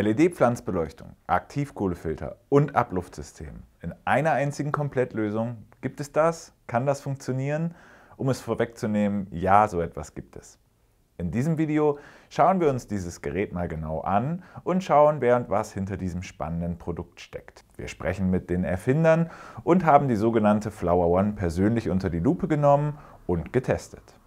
LED-Pflanzbeleuchtung, Aktivkohlefilter und Abluftsystem. In einer einzigen Komplettlösung gibt es das? Kann das funktionieren? Um es vorwegzunehmen, ja, so etwas gibt es. In diesem Video schauen wir uns dieses Gerät mal genau an und schauen, wer und was hinter diesem spannenden Produkt steckt. Wir sprechen mit den Erfindern und haben die sogenannte Flower One persönlich unter die Lupe genommen und getestet.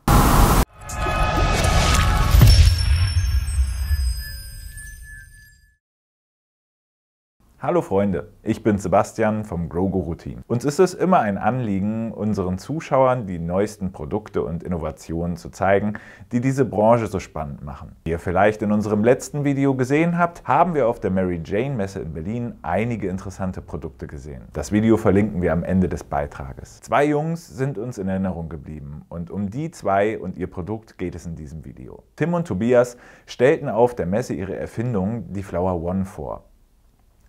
Hallo Freunde, ich bin Sebastian vom Grow Team. Uns ist es immer ein Anliegen, unseren Zuschauern die neuesten Produkte und Innovationen zu zeigen, die diese Branche so spannend machen. Wie ihr vielleicht in unserem letzten Video gesehen habt, haben wir auf der Mary Jane Messe in Berlin einige interessante Produkte gesehen. Das Video verlinken wir am Ende des Beitrages. Zwei Jungs sind uns in Erinnerung geblieben und um die zwei und ihr Produkt geht es in diesem Video. Tim und Tobias stellten auf der Messe ihre Erfindung, die Flower One, vor.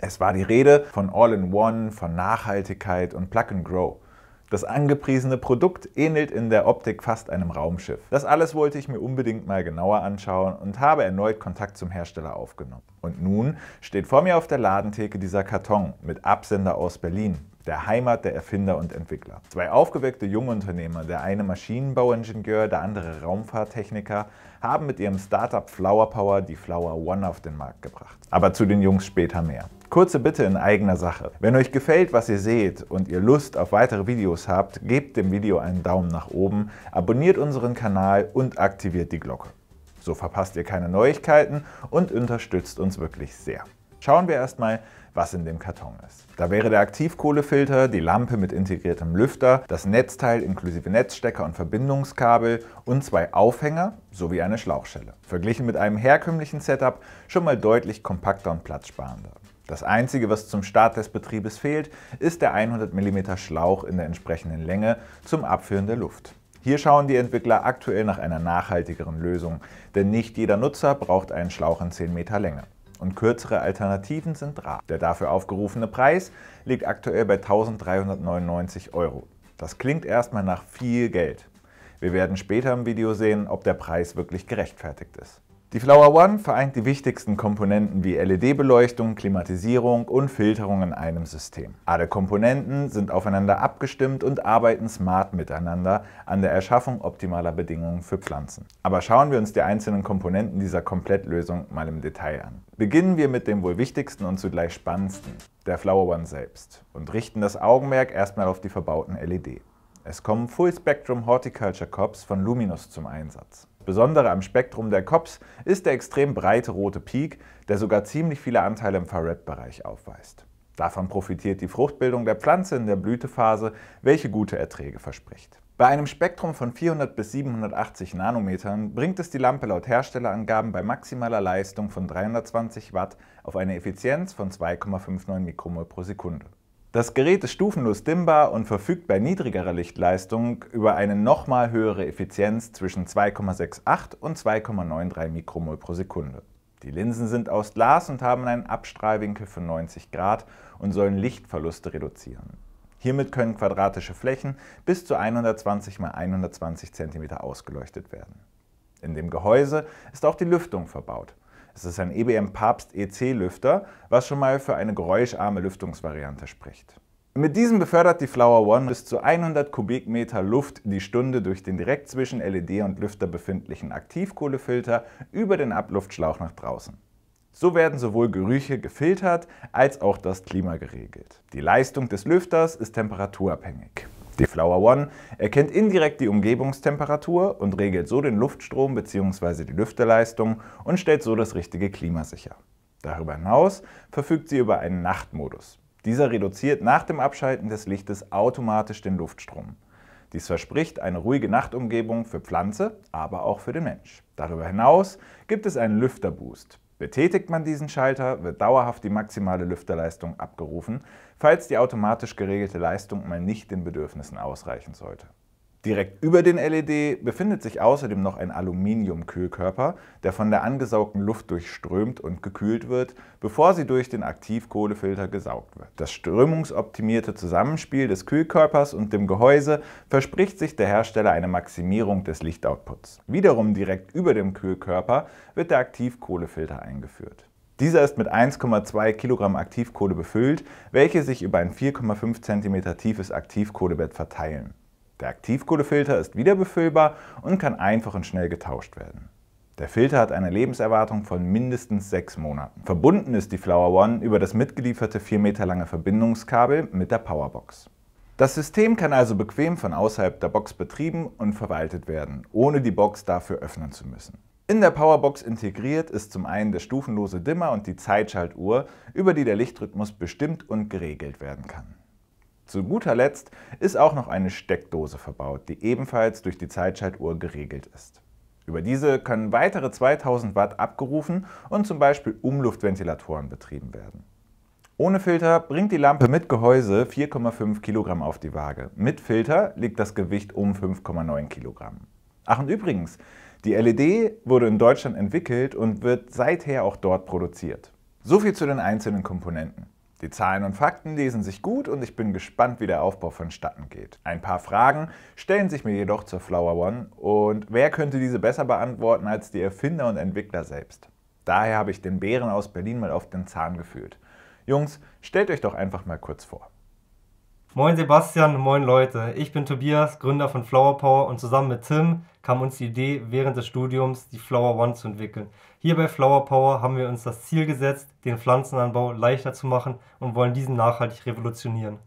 Es war die Rede von All-in-One, von Nachhaltigkeit und Plug and Grow. Das angepriesene Produkt ähnelt in der Optik fast einem Raumschiff. Das alles wollte ich mir unbedingt mal genauer anschauen und habe erneut Kontakt zum Hersteller aufgenommen. Und nun steht vor mir auf der Ladentheke dieser Karton mit Absender aus Berlin der Heimat der Erfinder und Entwickler. Zwei aufgeweckte Jungunternehmer, der eine Maschinenbauingenieur, der andere Raumfahrttechniker, haben mit ihrem Startup Flower Power die Flower One auf den Markt gebracht. Aber zu den Jungs später mehr. Kurze Bitte in eigener Sache. Wenn euch gefällt, was ihr seht und ihr Lust auf weitere Videos habt, gebt dem Video einen Daumen nach oben, abonniert unseren Kanal und aktiviert die Glocke. So verpasst ihr keine Neuigkeiten und unterstützt uns wirklich sehr. Schauen wir erstmal, was in dem Karton ist. Da wäre der Aktivkohlefilter, die Lampe mit integriertem Lüfter, das Netzteil inklusive Netzstecker und Verbindungskabel und zwei Aufhänger sowie eine Schlauchschelle. Verglichen mit einem herkömmlichen Setup schon mal deutlich kompakter und platzsparender. Das Einzige, was zum Start des Betriebes fehlt, ist der 100 mm Schlauch in der entsprechenden Länge zum Abführen der Luft. Hier schauen die Entwickler aktuell nach einer nachhaltigeren Lösung, denn nicht jeder Nutzer braucht einen Schlauch in 10 Meter Länge. Und kürzere Alternativen sind rar. Der dafür aufgerufene Preis liegt aktuell bei 1399 Euro. Das klingt erstmal nach viel Geld. Wir werden später im Video sehen, ob der Preis wirklich gerechtfertigt ist. Die Flower One vereint die wichtigsten Komponenten wie LED-Beleuchtung, Klimatisierung und Filterung in einem System. Alle Komponenten sind aufeinander abgestimmt und arbeiten smart miteinander an der Erschaffung optimaler Bedingungen für Pflanzen. Aber schauen wir uns die einzelnen Komponenten dieser Komplettlösung mal im Detail an. Beginnen wir mit dem wohl wichtigsten und zugleich spannendsten, der Flower One selbst, und richten das Augenmerk erstmal auf die verbauten LED. Es kommen Full Spectrum Horticulture Cops von Luminous zum Einsatz. Besondere am Spektrum der Cops ist der extrem breite rote Peak, der sogar ziemlich viele Anteile im Farad-Bereich aufweist. Davon profitiert die Fruchtbildung der Pflanze in der Blütephase, welche gute Erträge verspricht. Bei einem Spektrum von 400 bis 780 Nanometern bringt es die Lampe laut Herstellerangaben bei maximaler Leistung von 320 Watt auf eine Effizienz von 2,59 Mikromol pro Sekunde. Das Gerät ist stufenlos dimmbar und verfügt bei niedrigerer Lichtleistung über eine nochmal höhere Effizienz zwischen 2,68 und 2,93 Mikromol pro Sekunde. Die Linsen sind aus Glas und haben einen Abstrahlwinkel von 90 Grad und sollen Lichtverluste reduzieren. Hiermit können quadratische Flächen bis zu 120 x 120 cm ausgeleuchtet werden. In dem Gehäuse ist auch die Lüftung verbaut. Es ist ein EBM Papst EC-Lüfter, was schon mal für eine geräuscharme Lüftungsvariante spricht. Mit diesem befördert die Flower One bis zu 100 Kubikmeter Luft die Stunde durch den direkt zwischen LED und Lüfter befindlichen Aktivkohlefilter über den Abluftschlauch nach draußen. So werden sowohl Gerüche gefiltert als auch das Klima geregelt. Die Leistung des Lüfters ist temperaturabhängig. Die Flower One erkennt indirekt die Umgebungstemperatur und regelt so den Luftstrom bzw. die Lüfterleistung und stellt so das richtige Klima sicher. Darüber hinaus verfügt sie über einen Nachtmodus. Dieser reduziert nach dem Abschalten des Lichtes automatisch den Luftstrom. Dies verspricht eine ruhige Nachtumgebung für Pflanze, aber auch für den Mensch. Darüber hinaus gibt es einen Lüfterboost. Betätigt man diesen Schalter, wird dauerhaft die maximale Lüfterleistung abgerufen, falls die automatisch geregelte Leistung mal nicht den Bedürfnissen ausreichen sollte. Direkt über den LED befindet sich außerdem noch ein Aluminiumkühlkörper, der von der angesaugten Luft durchströmt und gekühlt wird, bevor sie durch den Aktivkohlefilter gesaugt wird. Das strömungsoptimierte Zusammenspiel des Kühlkörpers und dem Gehäuse verspricht sich der Hersteller eine Maximierung des Lichtoutputs. Wiederum direkt über dem Kühlkörper wird der Aktivkohlefilter eingeführt. Dieser ist mit 1,2 Kilogramm Aktivkohle befüllt, welche sich über ein 4,5 cm tiefes Aktivkohlebett verteilen. Der Aktivkohlefilter ist wieder befüllbar und kann einfach und schnell getauscht werden. Der Filter hat eine Lebenserwartung von mindestens 6 Monaten. Verbunden ist die Flower One über das mitgelieferte 4 Meter lange Verbindungskabel mit der Powerbox. Das System kann also bequem von außerhalb der Box betrieben und verwaltet werden, ohne die Box dafür öffnen zu müssen. In der Powerbox integriert ist zum einen der stufenlose Dimmer und die Zeitschaltuhr, über die der Lichtrhythmus bestimmt und geregelt werden kann. Zu guter Letzt ist auch noch eine Steckdose verbaut, die ebenfalls durch die Zeitschaltuhr geregelt ist. Über diese können weitere 2000 Watt abgerufen und zum Beispiel Umluftventilatoren betrieben werden. Ohne Filter bringt die Lampe mit Gehäuse 4,5 Kilogramm auf die Waage. Mit Filter liegt das Gewicht um 5,9 Kilogramm. Ach und übrigens, die LED wurde in Deutschland entwickelt und wird seither auch dort produziert. So viel zu den einzelnen Komponenten. Die Zahlen und Fakten lesen sich gut und ich bin gespannt, wie der Aufbau vonstatten geht. Ein paar Fragen stellen sich mir jedoch zur Flower One und wer könnte diese besser beantworten als die Erfinder und Entwickler selbst? Daher habe ich den Bären aus Berlin mal auf den Zahn gefühlt. Jungs, stellt euch doch einfach mal kurz vor. Moin Sebastian, moin Leute. Ich bin Tobias, Gründer von Flower Power und zusammen mit Tim kam uns die Idee, während des Studiums die Flower One zu entwickeln. Hier bei Flower Power haben wir uns das Ziel gesetzt, den Pflanzenanbau leichter zu machen und wollen diesen nachhaltig revolutionieren.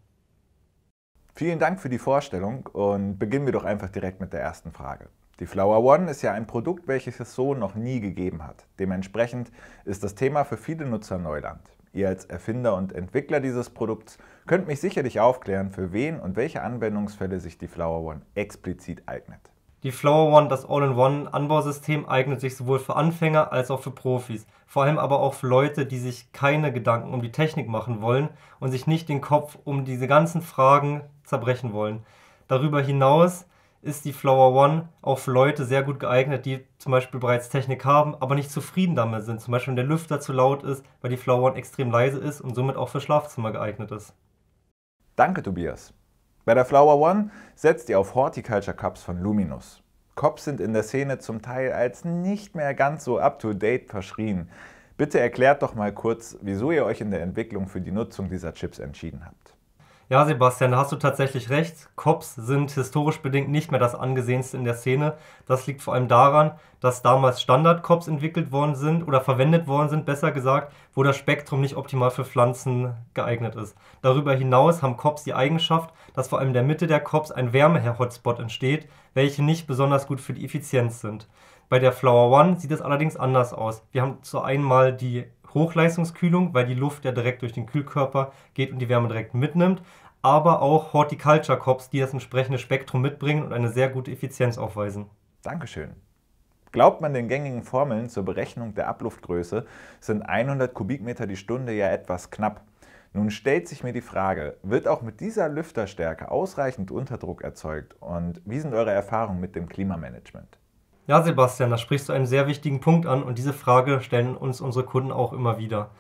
Vielen Dank für die Vorstellung und beginnen wir doch einfach direkt mit der ersten Frage. Die Flower One ist ja ein Produkt, welches es so noch nie gegeben hat. Dementsprechend ist das Thema für viele Nutzer Neuland. Ihr als Erfinder und Entwickler dieses Produkts könnt mich sicherlich aufklären, für wen und welche Anwendungsfälle sich die Flower One explizit eignet. Die Flower One, das All-in-One-Anbausystem, eignet sich sowohl für Anfänger als auch für Profis. Vor allem aber auch für Leute, die sich keine Gedanken um die Technik machen wollen und sich nicht den Kopf um diese ganzen Fragen zerbrechen wollen. Darüber hinaus ist die Flower One auch für Leute sehr gut geeignet, die zum Beispiel bereits Technik haben, aber nicht zufrieden damit sind. Zum Beispiel, wenn der Lüfter zu laut ist, weil die Flower One extrem leise ist und somit auch für Schlafzimmer geeignet ist. Danke, Tobias. Bei der Flower One setzt ihr auf Horticulture Cups von Luminus. Cups sind in der Szene zum Teil als nicht mehr ganz so up-to-date verschrien. Bitte erklärt doch mal kurz, wieso ihr euch in der Entwicklung für die Nutzung dieser Chips entschieden habt. Ja, Sebastian, da hast du tatsächlich recht. Cops sind historisch bedingt nicht mehr das angesehenste in der Szene. Das liegt vor allem daran, dass damals Standard-Cops entwickelt worden sind oder verwendet worden sind, besser gesagt, wo das Spektrum nicht optimal für Pflanzen geeignet ist. Darüber hinaus haben Cops die Eigenschaft, dass vor allem in der Mitte der Cops ein Wärme-Hotspot entsteht, welche nicht besonders gut für die Effizienz sind. Bei der Flower One sieht es allerdings anders aus. Wir haben zu einmal die Hochleistungskühlung, weil die Luft ja direkt durch den Kühlkörper geht und die Wärme direkt mitnimmt, aber auch Horticulture Cops, die das entsprechende Spektrum mitbringen und eine sehr gute Effizienz aufweisen. Dankeschön. Glaubt man den gängigen Formeln zur Berechnung der Abluftgröße, sind 100 Kubikmeter die Stunde ja etwas knapp. Nun stellt sich mir die Frage, wird auch mit dieser Lüfterstärke ausreichend Unterdruck erzeugt und wie sind eure Erfahrungen mit dem Klimamanagement? Ja, Sebastian, da sprichst du einen sehr wichtigen Punkt an und diese Frage stellen uns unsere Kunden auch immer wieder.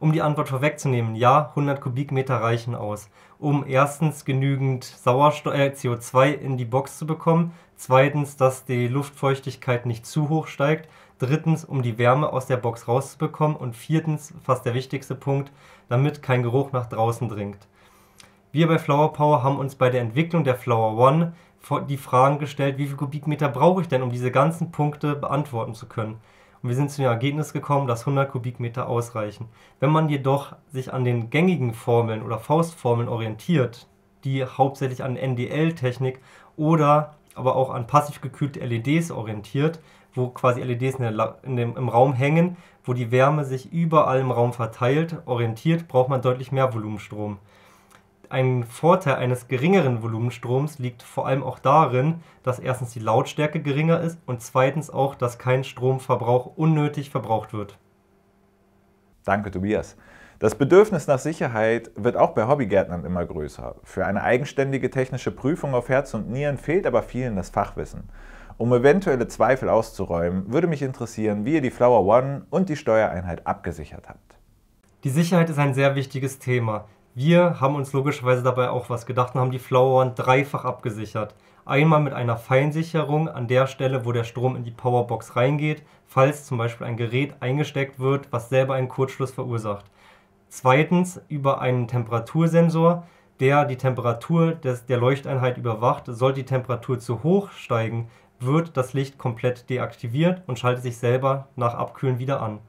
Um die Antwort vorwegzunehmen, ja, 100 Kubikmeter reichen aus, um erstens genügend Sauerstoff, äh, CO2 in die Box zu bekommen, zweitens, dass die Luftfeuchtigkeit nicht zu hoch steigt, drittens, um die Wärme aus der Box rauszubekommen und viertens, fast der wichtigste Punkt, damit kein Geruch nach draußen dringt. Wir bei Flower Power haben uns bei der Entwicklung der Flower One die Fragen gestellt, wie viel Kubikmeter brauche ich denn, um diese ganzen Punkte beantworten zu können. Und wir sind zu dem Ergebnis gekommen, dass 100 Kubikmeter ausreichen. Wenn man jedoch sich an den gängigen Formeln oder Faustformeln orientiert, die hauptsächlich an NDL-Technik oder aber auch an passiv gekühlte LEDs orientiert, wo quasi LEDs in der, in dem, im Raum hängen, wo die Wärme sich überall im Raum verteilt, orientiert, braucht man deutlich mehr Volumenstrom. Ein Vorteil eines geringeren Volumenstroms liegt vor allem auch darin, dass erstens die Lautstärke geringer ist und zweitens auch, dass kein Stromverbrauch unnötig verbraucht wird. Danke, Tobias. Das Bedürfnis nach Sicherheit wird auch bei Hobbygärtnern immer größer. Für eine eigenständige technische Prüfung auf Herz und Nieren fehlt aber vielen das Fachwissen. Um eventuelle Zweifel auszuräumen, würde mich interessieren, wie ihr die Flower One und die Steuereinheit abgesichert habt. Die Sicherheit ist ein sehr wichtiges Thema. Wir haben uns logischerweise dabei auch was gedacht und haben die Flower Flowerwand dreifach abgesichert. Einmal mit einer Feinsicherung an der Stelle, wo der Strom in die Powerbox reingeht, falls zum Beispiel ein Gerät eingesteckt wird, was selber einen Kurzschluss verursacht. Zweitens über einen Temperatursensor, der die Temperatur des, der Leuchteinheit überwacht. Sollte die Temperatur zu hoch steigen, wird das Licht komplett deaktiviert und schaltet sich selber nach Abkühlen wieder an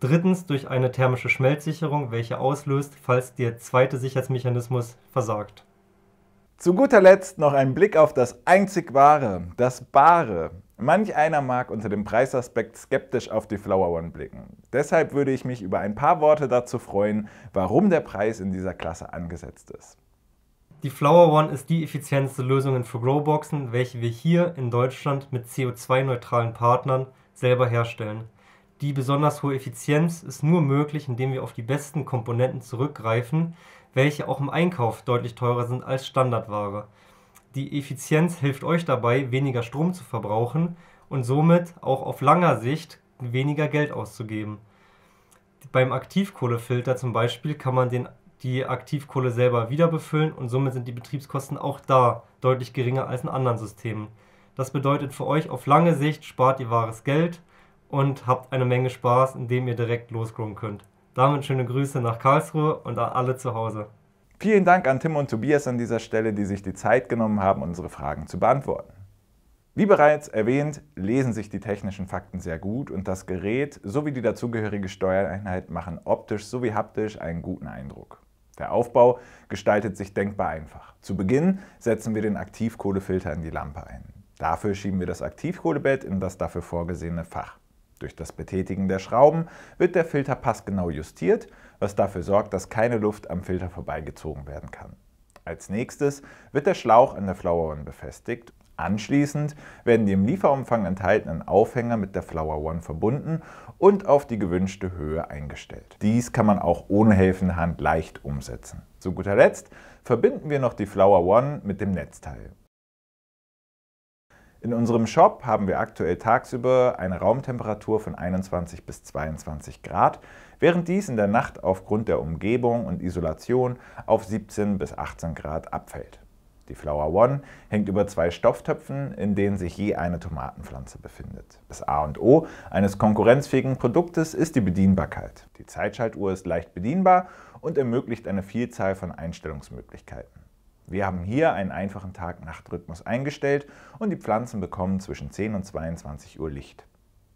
drittens durch eine thermische Schmelzsicherung, welche auslöst, falls der zweite Sicherheitsmechanismus versagt. Zu guter Letzt noch ein Blick auf das einzig Wahre, das Bare. Manch einer mag unter dem Preisaspekt skeptisch auf die Flower One blicken. Deshalb würde ich mich über ein paar Worte dazu freuen, warum der Preis in dieser Klasse angesetzt ist. Die Flower One ist die effizienteste Lösung für Growboxen, welche wir hier in Deutschland mit CO2-neutralen Partnern selber herstellen. Die besonders hohe Effizienz ist nur möglich, indem wir auf die besten Komponenten zurückgreifen, welche auch im Einkauf deutlich teurer sind als Standardware. Die Effizienz hilft euch dabei, weniger Strom zu verbrauchen und somit auch auf langer Sicht weniger Geld auszugeben. Beim Aktivkohlefilter zum Beispiel kann man den, die Aktivkohle selber wieder befüllen und somit sind die Betriebskosten auch da deutlich geringer als in anderen Systemen. Das bedeutet für euch auf lange Sicht spart ihr wahres Geld, und habt eine Menge Spaß, indem ihr direkt losgroomen könnt. Damit schöne Grüße nach Karlsruhe und an alle zu Hause. Vielen Dank an Tim und Tobias an dieser Stelle, die sich die Zeit genommen haben, unsere Fragen zu beantworten. Wie bereits erwähnt, lesen sich die technischen Fakten sehr gut und das Gerät sowie die dazugehörige Steuereinheit machen optisch sowie haptisch einen guten Eindruck. Der Aufbau gestaltet sich denkbar einfach. Zu Beginn setzen wir den Aktivkohlefilter in die Lampe ein. Dafür schieben wir das Aktivkohlebett in das dafür vorgesehene Fach. Durch das Betätigen der Schrauben wird der Filter passgenau justiert, was dafür sorgt, dass keine Luft am Filter vorbeigezogen werden kann. Als nächstes wird der Schlauch an der Flower One befestigt. Anschließend werden die im Lieferumfang enthaltenen Aufhänger mit der Flower One verbunden und auf die gewünschte Höhe eingestellt. Dies kann man auch ohne helfende Hand leicht umsetzen. Zu guter Letzt verbinden wir noch die Flower One mit dem Netzteil. In unserem Shop haben wir aktuell tagsüber eine Raumtemperatur von 21 bis 22 Grad, während dies in der Nacht aufgrund der Umgebung und Isolation auf 17 bis 18 Grad abfällt. Die Flower One hängt über zwei Stofftöpfen, in denen sich je eine Tomatenpflanze befindet. Das A und O eines konkurrenzfähigen Produktes ist die Bedienbarkeit. Die Zeitschaltuhr ist leicht bedienbar und ermöglicht eine Vielzahl von Einstellungsmöglichkeiten. Wir haben hier einen einfachen Tag-Nacht-Rhythmus eingestellt und die Pflanzen bekommen zwischen 10 und 22 Uhr Licht.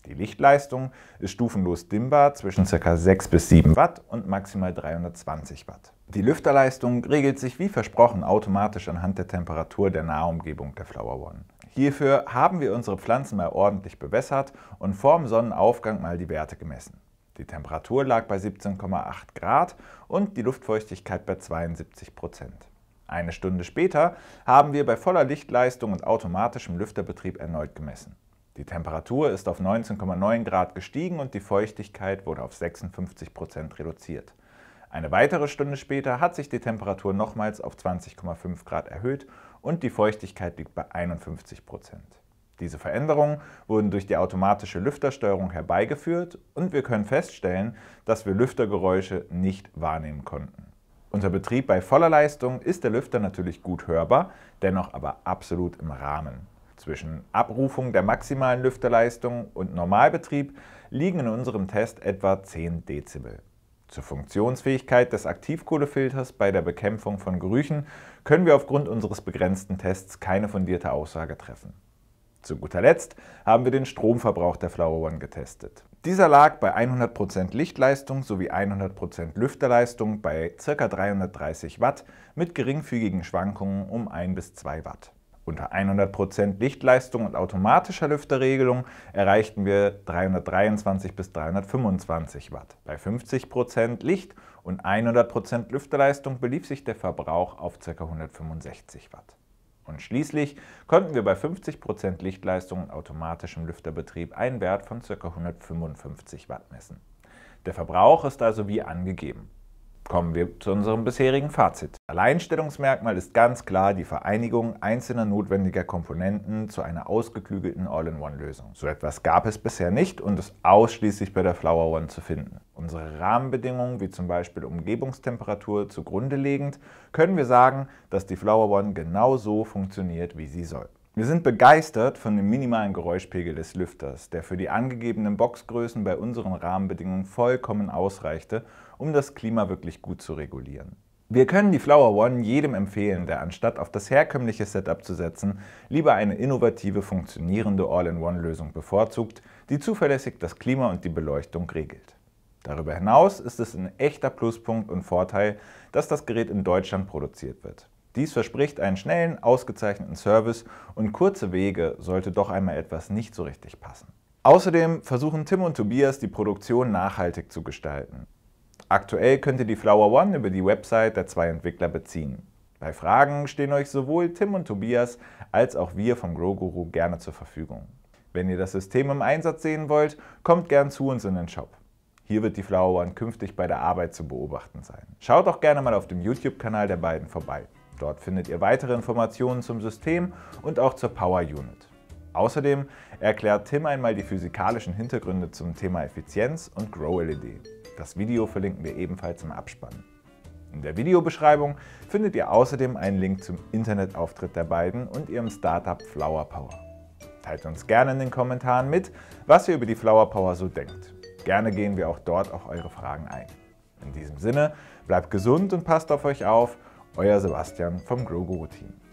Die Lichtleistung ist stufenlos dimmbar zwischen ca. 6 bis 7 Watt und maximal 320 Watt. Die Lüfterleistung regelt sich wie versprochen automatisch anhand der Temperatur der Nahumgebung der Flower One. Hierfür haben wir unsere Pflanzen mal ordentlich bewässert und vorm Sonnenaufgang mal die Werte gemessen. Die Temperatur lag bei 17,8 Grad und die Luftfeuchtigkeit bei 72 Prozent. Eine Stunde später haben wir bei voller Lichtleistung und automatischem Lüfterbetrieb erneut gemessen. Die Temperatur ist auf 19,9 Grad gestiegen und die Feuchtigkeit wurde auf 56 Prozent reduziert. Eine weitere Stunde später hat sich die Temperatur nochmals auf 20,5 Grad erhöht und die Feuchtigkeit liegt bei 51 Prozent. Diese Veränderungen wurden durch die automatische Lüftersteuerung herbeigeführt und wir können feststellen, dass wir Lüftergeräusche nicht wahrnehmen konnten. Unter Betrieb bei voller Leistung ist der Lüfter natürlich gut hörbar, dennoch aber absolut im Rahmen. Zwischen Abrufung der maximalen Lüfterleistung und Normalbetrieb liegen in unserem Test etwa 10 Dezibel. Zur Funktionsfähigkeit des Aktivkohlefilters bei der Bekämpfung von Gerüchen können wir aufgrund unseres begrenzten Tests keine fundierte Aussage treffen. Zu guter Letzt haben wir den Stromverbrauch der Flower One getestet. Dieser lag bei 100% Lichtleistung sowie 100% Lüfterleistung bei ca. 330 Watt mit geringfügigen Schwankungen um 1 bis 2 Watt. Unter 100% Lichtleistung und automatischer Lüfterregelung erreichten wir 323 bis 325 Watt. Bei 50% Licht und 100% Lüfterleistung belief sich der Verbrauch auf ca. 165 Watt. Und schließlich konnten wir bei 50% Lichtleistung und automatischem Lüfterbetrieb einen Wert von ca. 155 Watt messen. Der Verbrauch ist also wie angegeben. Kommen wir zu unserem bisherigen Fazit. Alleinstellungsmerkmal ist ganz klar die Vereinigung einzelner notwendiger Komponenten zu einer ausgeklügelten All-in-One-Lösung. So etwas gab es bisher nicht und ist ausschließlich bei der Flower One zu finden. Unsere Rahmenbedingungen, wie zum Beispiel Umgebungstemperatur, zugrunde legend, können wir sagen, dass die Flower One genau so funktioniert, wie sie soll. Wir sind begeistert von dem minimalen Geräuschpegel des Lüfters, der für die angegebenen Boxgrößen bei unseren Rahmenbedingungen vollkommen ausreichte, um das Klima wirklich gut zu regulieren. Wir können die Flower One jedem empfehlen, der anstatt auf das herkömmliche Setup zu setzen, lieber eine innovative, funktionierende All-in-One-Lösung bevorzugt, die zuverlässig das Klima und die Beleuchtung regelt. Darüber hinaus ist es ein echter Pluspunkt und Vorteil, dass das Gerät in Deutschland produziert wird. Dies verspricht einen schnellen, ausgezeichneten Service und kurze Wege sollte doch einmal etwas nicht so richtig passen. Außerdem versuchen Tim und Tobias, die Produktion nachhaltig zu gestalten. Aktuell könnt ihr die Flower One über die Website der zwei Entwickler beziehen. Bei Fragen stehen euch sowohl Tim und Tobias als auch wir vom Grow Guru gerne zur Verfügung. Wenn ihr das System im Einsatz sehen wollt, kommt gern zu uns in den Shop. Hier wird die Flower One künftig bei der Arbeit zu beobachten sein. Schaut auch gerne mal auf dem YouTube-Kanal der beiden vorbei. Dort findet ihr weitere Informationen zum System und auch zur Power Unit. Außerdem erklärt Tim einmal die physikalischen Hintergründe zum Thema Effizienz und Grow LED. Das Video verlinken wir ebenfalls im Abspann. In der Videobeschreibung findet ihr außerdem einen Link zum Internetauftritt der beiden und ihrem Startup Flower Power. Teilt uns gerne in den Kommentaren mit, was ihr über die Flower Power so denkt. Gerne gehen wir auch dort auf eure Fragen ein. In diesem Sinne, bleibt gesund und passt auf euch auf euer Sebastian vom GrowGuru Team.